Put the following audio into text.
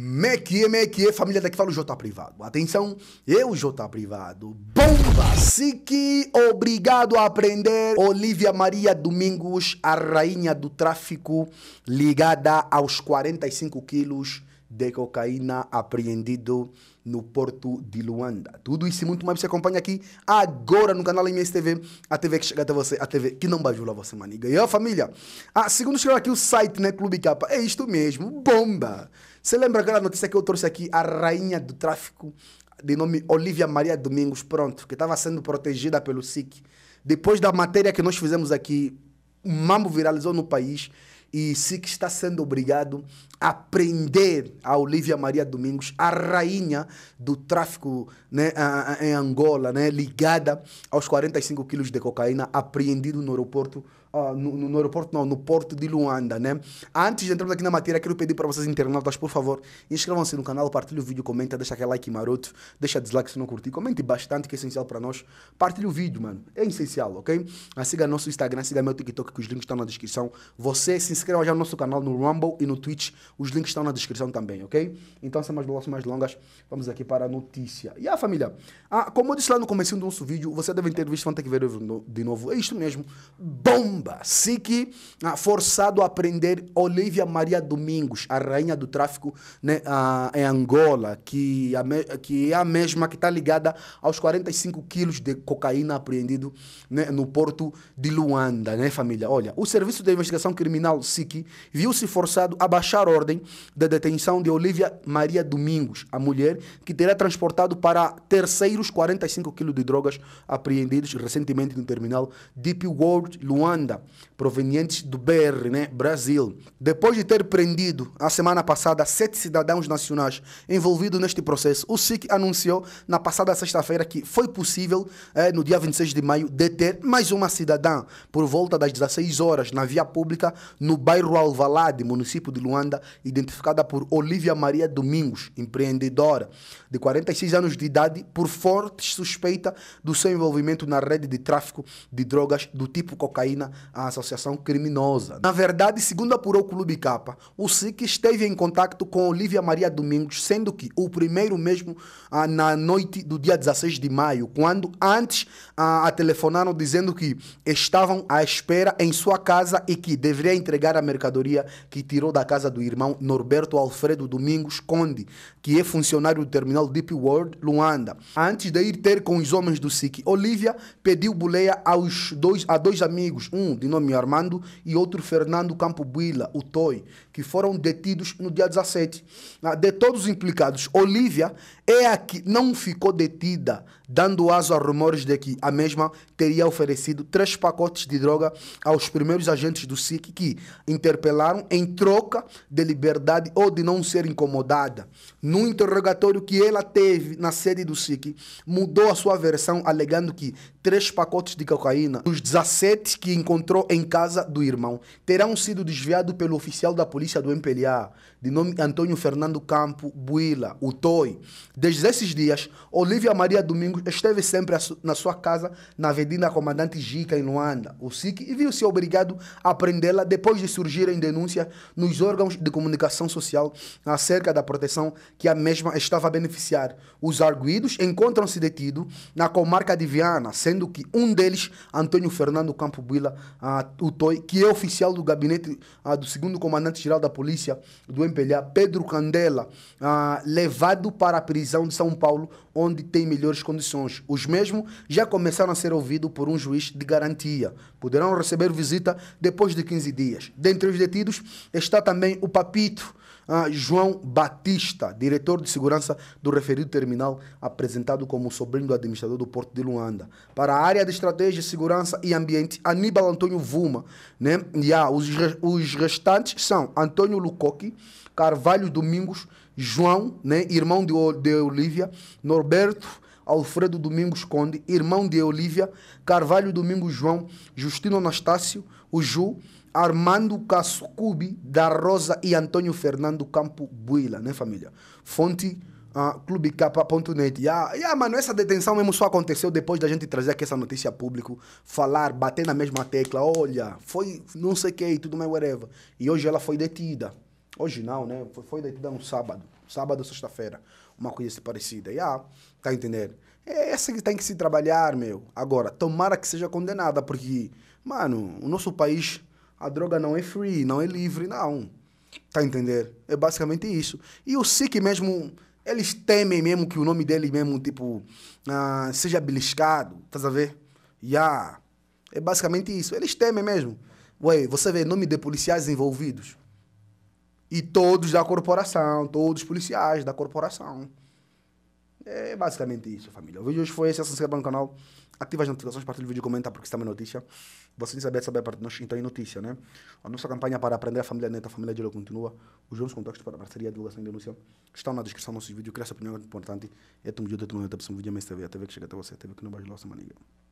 Mequie, mequie, família daqui fala o Jota privado. Atenção, eu Jota privado. Bomba! Sique, obrigado a aprender. Olivia Maria Domingos, a rainha do tráfico, ligada aos 45 quilos de cocaína apreendido no porto de Luanda. Tudo isso e muito mais você acompanha aqui agora no canal MS TV, a TV que chega até você, a TV que não bajula você, maniga. E ó, família, ah, segundo chegou aqui o site, né, Clube Capa, é isto mesmo, bomba! Você lembra aquela notícia que eu trouxe aqui? A rainha do tráfico, de nome Olivia Maria Domingos, pronto, que estava sendo protegida pelo SIC. Depois da matéria que nós fizemos aqui, o mambo viralizou no país e SIC está sendo obrigado a prender a Olivia Maria Domingos, a rainha do tráfico né, a, a, em Angola, né, ligada aos 45 quilos de cocaína apreendido no aeroporto uh, no, no, aeroporto, não, no porto de Luanda, né? Antes de entrarmos aqui na matéria, quero pedir para vocês internautas, por favor, inscrevam-se no canal, partilhe o vídeo, comenta, deixa aquele like maroto, deixa dislike se não curtir, comente bastante que é essencial para nós. Partilhe o vídeo, mano, é essencial, ok? Ah, siga nosso Instagram, siga meu TikTok, que os links estão na descrição. Você se inscreva já no nosso canal no Rumble e no Twitch, os links estão na descrição também, ok? Então, sem mais delongas, mais longas, vamos aqui para a notícia. E a família, ah, como eu disse lá no começo do nosso vídeo, você deve ter visto, vão ter que ver de novo. É isto mesmo. Bom bomba. SIC ah, forçado a prender Olivia Maria Domingos, a rainha do tráfico né, ah, em Angola, que, a, que é a mesma que está ligada aos 45 quilos de cocaína apreendido né, no porto de Luanda, né, família? Olha, o Serviço de Investigação Criminal, SIC, viu-se forçado a baixar a ordem da detenção de Olivia Maria Domingos, a mulher que terá transportado para terceiros 45 quilos de drogas apreendidos recentemente no terminal Deep World Luanda provenientes do BR, né, Brasil. Depois de ter prendido, a semana passada, sete cidadãos nacionais envolvidos neste processo, o SIC anunciou na passada sexta-feira que foi possível, eh, no dia 26 de maio, deter mais uma cidadã por volta das 16 horas na via pública no bairro Alvalade, município de Luanda, identificada por Olivia Maria Domingos, empreendedora de 46 anos de idade, por forte suspeita do seu envolvimento na rede de tráfico de drogas do tipo cocaína a associação criminosa. Na verdade, segundo apurou o Clube Capa, o SIC esteve em contato com Olivia Maria Domingos, sendo que o primeiro mesmo ah, na noite do dia 16 de maio, quando antes ah, a telefonaram dizendo que estavam à espera em sua casa e que deveria entregar a mercadoria que tirou da casa do irmão Norberto Alfredo Domingos Conde, que é funcionário do terminal Deep World Luanda. Antes de ir ter com os homens do SIC, Olivia pediu boleia aos dois, a dois amigos, um um de nome Armando e outro Fernando Campo Buila, o Toy, que foram detidos no dia 17. Ah, de todos os implicados, Olivia é a que não ficou detida, dando aso a rumores de que a mesma teria oferecido três pacotes de droga aos primeiros agentes do SIC que interpelaram em troca de liberdade ou de não ser incomodada. No interrogatório que ela teve na sede do SIC, mudou a sua versão alegando que três pacotes de cocaína, dos 17 que encontraram encontrou em casa do irmão terão sido desviados pelo oficial da polícia do MPLA, de nome Antônio Fernando Campo Buila, o TOI. Desde esses dias, Olivia Maria Domingos esteve sempre na sua casa, na Avenida Comandante Gica, em Luanda, o SIC, e viu-se obrigado a prendê-la depois de surgirem denúncias nos órgãos de comunicação social acerca da proteção que a mesma estava a beneficiar. Os arguídos encontram-se detidos na comarca de Viana, sendo que um deles, Antônio Fernando Campo Buila, uh, o TOI, que é oficial do gabinete uh, do segundo comandante-geral da polícia do Pedro Candela, ah, levado para a prisão de São Paulo, onde tem melhores condições. Os mesmos já começaram a ser ouvidos por um juiz de garantia. Poderão receber visita depois de 15 dias. Dentre os detidos está também o Papito, ah, João Batista, diretor de segurança do referido terminal, apresentado como sobrinho do administrador do Porto de Luanda. Para a área de estratégia, segurança e ambiente, Aníbal Antônio Vuma. Né? E, ah, os, os restantes são Antônio Lucoque, Carvalho Domingos, João, né? irmão de, de Olivia, Norberto. Alfredo Domingos Conde, irmão de Olivia, Carvalho Domingos João, Justino Anastácio, o Ju, Armando Cascubi da Rosa e Antônio Fernando Campo Buila, né, família? Fonte uh, ah, clubek.net. Yeah, yeah, mano, essa detenção mesmo só aconteceu depois da gente trazer aqui essa notícia a público, falar, bater na mesma tecla, olha, foi não sei o que e tudo mais, whatever. E hoje ela foi detida. Hoje não, né? Foi, foi detida no sábado. Sábado, sexta-feira. Uma coisa assim parecida. Yeah, tá entendendo? É essa que tem que se trabalhar, meu. Agora, tomara que seja condenada, porque, mano, o nosso país a droga não é free, não é livre, não. Tá entendendo? entender? É basicamente isso. E o SIC mesmo, eles temem mesmo que o nome dele mesmo, tipo, ah, seja beliscado, tá a ver? Yeah. É basicamente isso. Eles temem mesmo. Ué, você vê nome de policiais envolvidos. E todos da corporação, todos policiais da corporação. É basicamente isso, família. O vídeo hoje foi esse, se inscreva no canal ativa as notificações, partilha o vídeo, comenta, porque isso também é notícia. Você não sabia, saber para nós, então é notícia, né? A nossa campanha para aprender a família neta, a família de continua. Os nossos contactos para a parceria, divulgação e denúncia estão na descrição dos nossos vídeos. Cresce sua opinião é importante. É muito dia, é tão noite, é um vídeo, é a TV que chega até você, a TV que não vai lá, sua maniga.